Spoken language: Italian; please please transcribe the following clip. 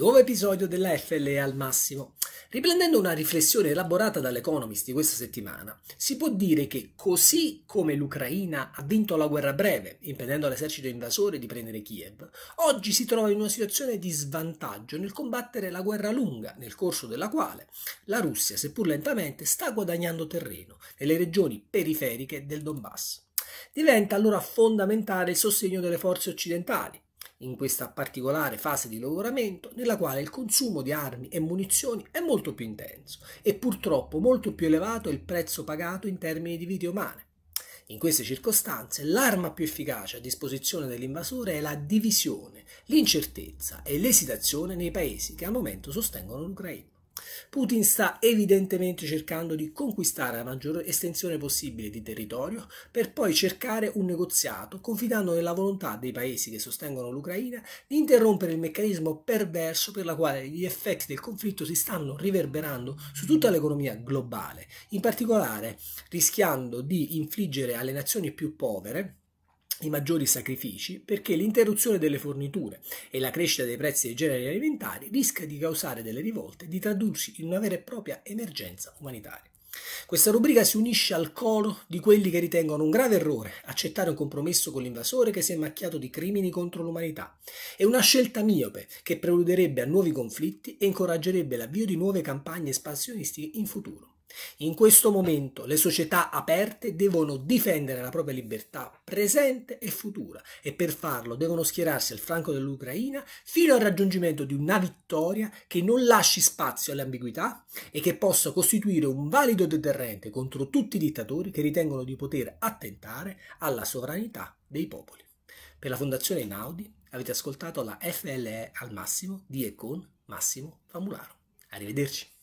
Nuovo episodio della FLE al massimo. Riprendendo una riflessione elaborata dall'Economist di questa settimana, si può dire che così come l'Ucraina ha vinto la guerra breve, impedendo all'esercito invasore di prendere Kiev, oggi si trova in una situazione di svantaggio nel combattere la guerra lunga, nel corso della quale la Russia, seppur lentamente, sta guadagnando terreno nelle regioni periferiche del Donbass. Diventa allora fondamentale il sostegno delle forze occidentali, in questa particolare fase di lavoramento nella quale il consumo di armi e munizioni è molto più intenso e purtroppo molto più elevato è il prezzo pagato in termini di vite umane. In queste circostanze l'arma più efficace a disposizione dell'invasore è la divisione, l'incertezza e l'esitazione nei paesi che al momento sostengono l'Ucraina. Putin sta evidentemente cercando di conquistare la maggiore estensione possibile di territorio per poi cercare un negoziato, confidando nella volontà dei paesi che sostengono l'Ucraina di interrompere il meccanismo perverso per la quale gli effetti del conflitto si stanno riverberando su tutta l'economia globale, in particolare rischiando di infliggere alle nazioni più povere i maggiori sacrifici perché l'interruzione delle forniture e la crescita dei prezzi dei generi alimentari rischia di causare delle rivolte e di tradursi in una vera e propria emergenza umanitaria. Questa rubrica si unisce al coro di quelli che ritengono un grave errore accettare un compromesso con l'invasore che si è macchiato di crimini contro l'umanità. È una scelta miope che preluderebbe a nuovi conflitti e incoraggerebbe l'avvio di nuove campagne espansionistiche in futuro. In questo momento le società aperte devono difendere la propria libertà presente e futura e per farlo devono schierarsi al fianco dell'Ucraina fino al raggiungimento di una vittoria che non lasci spazio alle ambiguità e che possa costituire un valido deterrente contro tutti i dittatori che ritengono di poter attentare alla sovranità dei popoli. Per la Fondazione Naudi avete ascoltato la FLE al massimo di e con Massimo Famularo. Arrivederci.